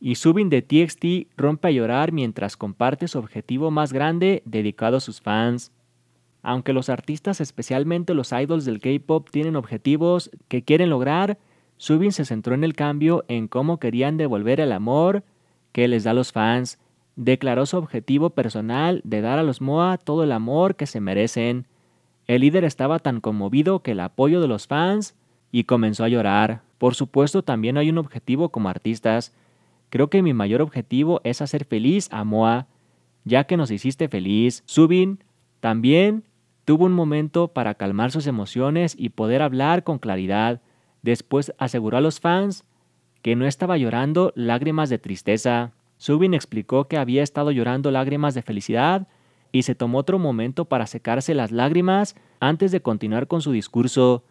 y Subin de TXT rompe a llorar mientras comparte su objetivo más grande dedicado a sus fans. Aunque los artistas, especialmente los idols del K-pop, tienen objetivos que quieren lograr, Subin se centró en el cambio en cómo querían devolver el amor que les da a los fans. Declaró su objetivo personal de dar a los MOA todo el amor que se merecen. El líder estaba tan conmovido que el apoyo de los fans y comenzó a llorar. Por supuesto, también hay un objetivo como artistas Creo que mi mayor objetivo es hacer feliz a Moa, ya que nos hiciste feliz. Subin también tuvo un momento para calmar sus emociones y poder hablar con claridad. Después aseguró a los fans que no estaba llorando lágrimas de tristeza. Subin explicó que había estado llorando lágrimas de felicidad y se tomó otro momento para secarse las lágrimas antes de continuar con su discurso.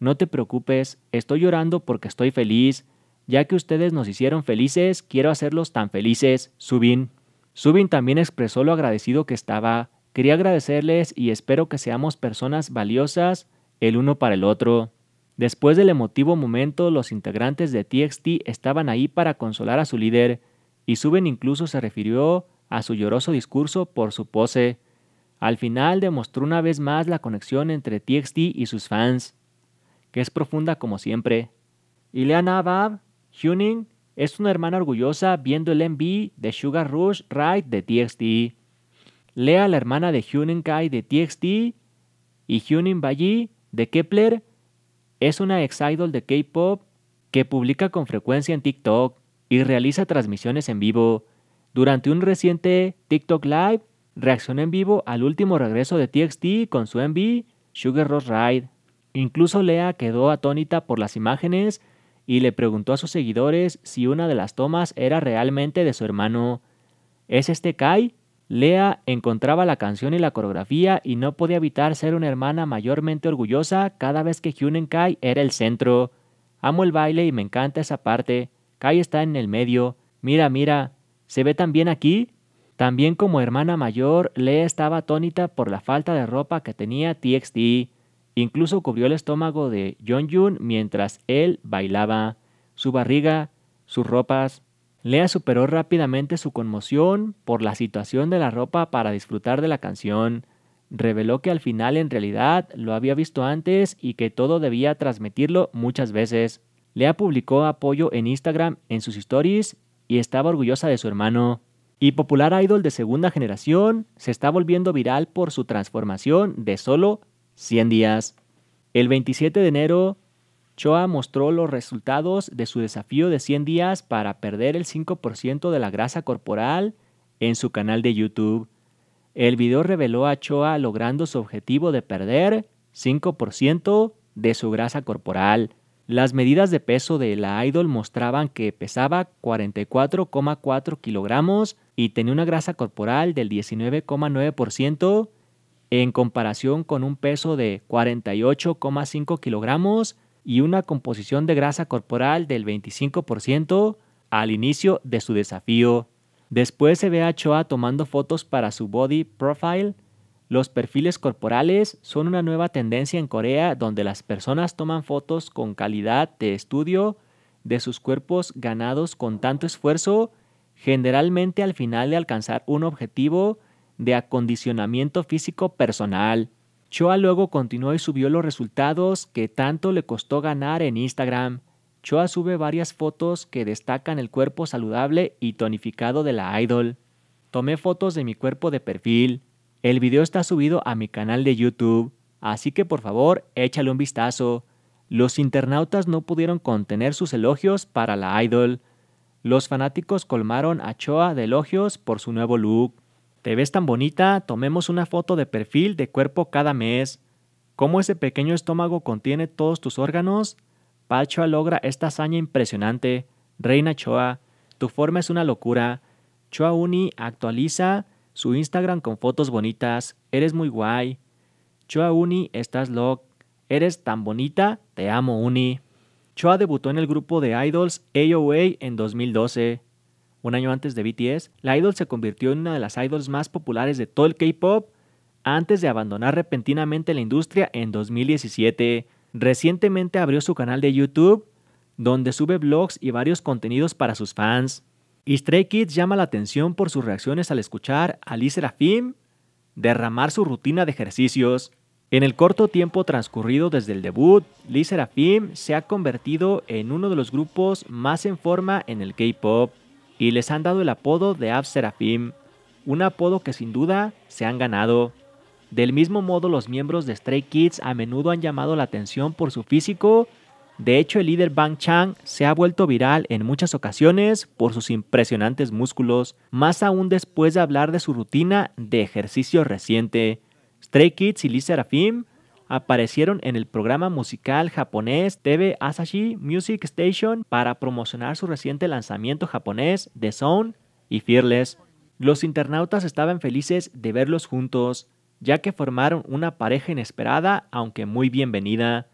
No te preocupes, estoy llorando porque estoy feliz. Ya que ustedes nos hicieron felices, quiero hacerlos tan felices, Subin. Subin también expresó lo agradecido que estaba. Quería agradecerles y espero que seamos personas valiosas el uno para el otro. Después del emotivo momento, los integrantes de TXT estaban ahí para consolar a su líder, y Subin incluso se refirió a su lloroso discurso por su pose. Al final demostró una vez más la conexión entre TXT y sus fans, que es profunda como siempre. Ileana Abab Hyunin es una hermana orgullosa viendo el MV de Sugar Rush Ride de TXT. Lea la hermana de Hyunin Kai de TXT y Hyunin Baji de Kepler es una ex-idol de K-pop que publica con frecuencia en TikTok y realiza transmisiones en vivo. Durante un reciente TikTok Live, reaccionó en vivo al último regreso de TXT con su MV Sugar Rush Ride. Incluso Lea quedó atónita por las imágenes y le preguntó a sus seguidores si una de las tomas era realmente de su hermano. ¿Es este Kai? Lea encontraba la canción y la coreografía y no podía evitar ser una hermana mayormente orgullosa cada vez que Hyunen Kai era el centro. Amo el baile y me encanta esa parte. Kai está en el medio. Mira, mira, ¿se ve tan bien aquí? También como hermana mayor, Lea estaba atónita por la falta de ropa que tenía TXT. Incluso cubrió el estómago de John Yun mientras él bailaba. Su barriga, sus ropas. Lea superó rápidamente su conmoción por la situación de la ropa para disfrutar de la canción. Reveló que al final en realidad lo había visto antes y que todo debía transmitirlo muchas veces. Lea publicó apoyo en Instagram en sus stories y estaba orgullosa de su hermano. Y popular idol de segunda generación se está volviendo viral por su transformación de solo 100 días. El 27 de enero, Choa mostró los resultados de su desafío de 100 días para perder el 5% de la grasa corporal en su canal de YouTube. El video reveló a Choa logrando su objetivo de perder 5% de su grasa corporal. Las medidas de peso de la idol mostraban que pesaba 44,4 kilogramos y tenía una grasa corporal del 19,9% en comparación con un peso de 48,5 kilogramos y una composición de grasa corporal del 25% al inicio de su desafío. Después se ve a Choa tomando fotos para su body profile. Los perfiles corporales son una nueva tendencia en Corea donde las personas toman fotos con calidad de estudio de sus cuerpos ganados con tanto esfuerzo, generalmente al final de alcanzar un objetivo de acondicionamiento físico personal. Choa luego continuó y subió los resultados que tanto le costó ganar en Instagram. Choa sube varias fotos que destacan el cuerpo saludable y tonificado de la idol. Tomé fotos de mi cuerpo de perfil. El video está subido a mi canal de YouTube, así que por favor échale un vistazo. Los internautas no pudieron contener sus elogios para la idol. Los fanáticos colmaron a Choa de elogios por su nuevo look. Te ves tan bonita, tomemos una foto de perfil de cuerpo cada mes. Cómo ese pequeño estómago contiene todos tus órganos. Pachoa logra esta hazaña impresionante. Reina Choa, tu forma es una locura. Choa Uni actualiza su Instagram con fotos bonitas. Eres muy guay. Choa Uni, estás loc. Eres tan bonita, te amo Uni. Choa debutó en el grupo de idols AOA en 2012 un año antes de BTS, la idol se convirtió en una de las idols más populares de todo el K-pop antes de abandonar repentinamente la industria en 2017. Recientemente abrió su canal de YouTube, donde sube blogs y varios contenidos para sus fans. Y Stray Kids llama la atención por sus reacciones al escuchar a Lizera Serafim derramar su rutina de ejercicios. En el corto tiempo transcurrido desde el debut, Lizera Serafim se ha convertido en uno de los grupos más en forma en el K-pop y les han dado el apodo de Ab Serafim, un apodo que sin duda se han ganado. Del mismo modo, los miembros de Stray Kids a menudo han llamado la atención por su físico. De hecho, el líder Bang Chang se ha vuelto viral en muchas ocasiones por sus impresionantes músculos, más aún después de hablar de su rutina de ejercicio reciente. Stray Kids y Lee Serafim aparecieron en el programa musical japonés TV Asahi Music Station para promocionar su reciente lanzamiento japonés The Sound y Fearless. Los internautas estaban felices de verlos juntos, ya que formaron una pareja inesperada aunque muy bienvenida.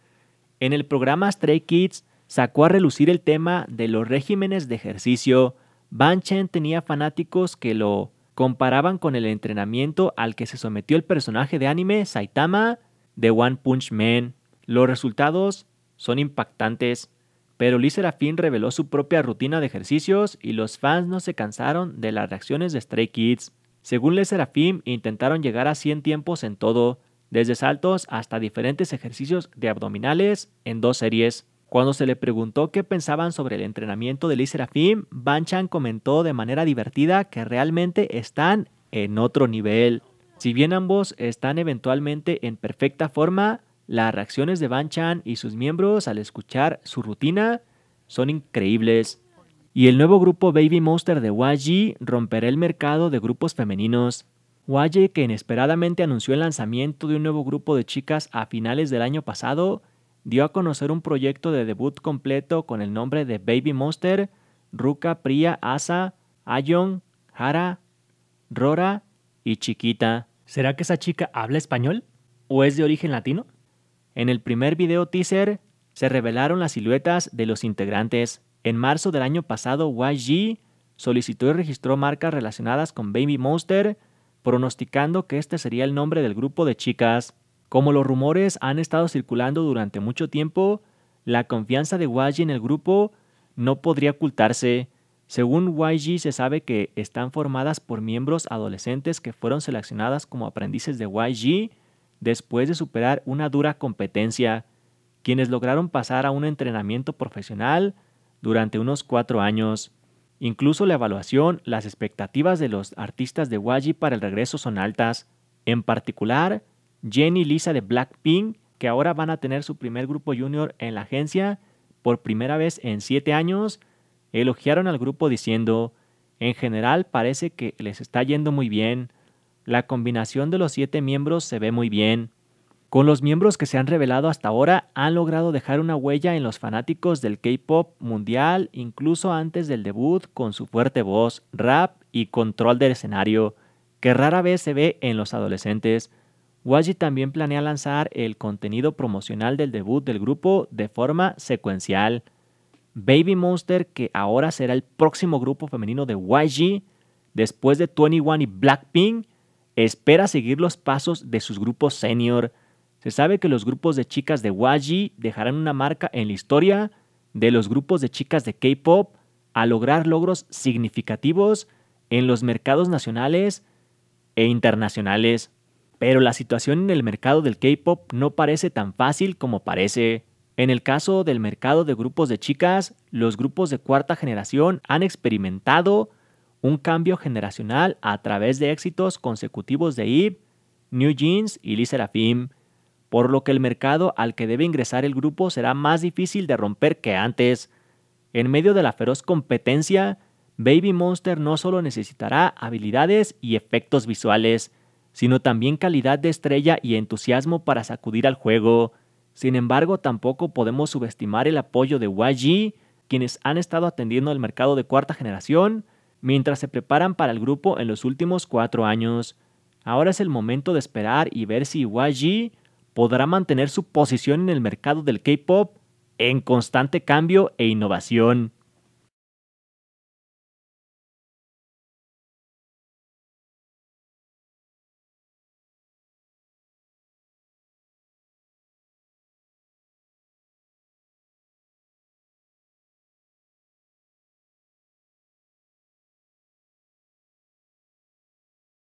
En el programa Stray Kids sacó a relucir el tema de los regímenes de ejercicio. Ban Chen tenía fanáticos que lo comparaban con el entrenamiento al que se sometió el personaje de anime Saitama de One Punch Man. Los resultados son impactantes, pero Lee Serafim reveló su propia rutina de ejercicios y los fans no se cansaron de las reacciones de Stray Kids. Según Lee Serafim, intentaron llegar a 100 tiempos en todo, desde saltos hasta diferentes ejercicios de abdominales en dos series. Cuando se le preguntó qué pensaban sobre el entrenamiento de Lee Ban Banchan comentó de manera divertida que realmente están en otro nivel. Si bien ambos están eventualmente en perfecta forma, las reacciones de Ban Chan y sus miembros al escuchar su rutina son increíbles. Y el nuevo grupo Baby Monster de YG romperá el mercado de grupos femeninos. YG, que inesperadamente anunció el lanzamiento de un nuevo grupo de chicas a finales del año pasado, dio a conocer un proyecto de debut completo con el nombre de Baby Monster, Ruka, Priya, Asa, Ayon, Hara, Rora y Chiquita. ¿Será que esa chica habla español? ¿O es de origen latino? En el primer video teaser se revelaron las siluetas de los integrantes. En marzo del año pasado, YG solicitó y registró marcas relacionadas con Baby Monster, pronosticando que este sería el nombre del grupo de chicas. Como los rumores han estado circulando durante mucho tiempo, la confianza de YG en el grupo no podría ocultarse. Según YG se sabe que están formadas por miembros adolescentes que fueron seleccionadas como aprendices de YG después de superar una dura competencia, quienes lograron pasar a un entrenamiento profesional durante unos cuatro años. Incluso la evaluación, las expectativas de los artistas de YG para el regreso son altas. En particular, Jenny y Lisa de Blackpink, que ahora van a tener su primer grupo junior en la agencia por primera vez en siete años, elogiaron al grupo diciendo, en general parece que les está yendo muy bien, la combinación de los siete miembros se ve muy bien. Con los miembros que se han revelado hasta ahora han logrado dejar una huella en los fanáticos del K-Pop mundial incluso antes del debut con su fuerte voz, rap y control del escenario, que rara vez se ve en los adolescentes. Waji también planea lanzar el contenido promocional del debut del grupo de forma secuencial. Baby Monster, que ahora será el próximo grupo femenino de YG, después de 21 y Blackpink, espera seguir los pasos de sus grupos senior. Se sabe que los grupos de chicas de YG dejarán una marca en la historia de los grupos de chicas de K-pop a lograr logros significativos en los mercados nacionales e internacionales. Pero la situación en el mercado del K-pop no parece tan fácil como parece. En el caso del mercado de grupos de chicas, los grupos de cuarta generación han experimentado un cambio generacional a través de éxitos consecutivos de Eve, New Jeans y Lee Serafim, por lo que el mercado al que debe ingresar el grupo será más difícil de romper que antes. En medio de la feroz competencia, Baby Monster no solo necesitará habilidades y efectos visuales, sino también calidad de estrella y entusiasmo para sacudir al juego. Sin embargo, tampoco podemos subestimar el apoyo de YG, quienes han estado atendiendo al mercado de cuarta generación mientras se preparan para el grupo en los últimos cuatro años. Ahora es el momento de esperar y ver si YG podrá mantener su posición en el mercado del K-Pop en constante cambio e innovación.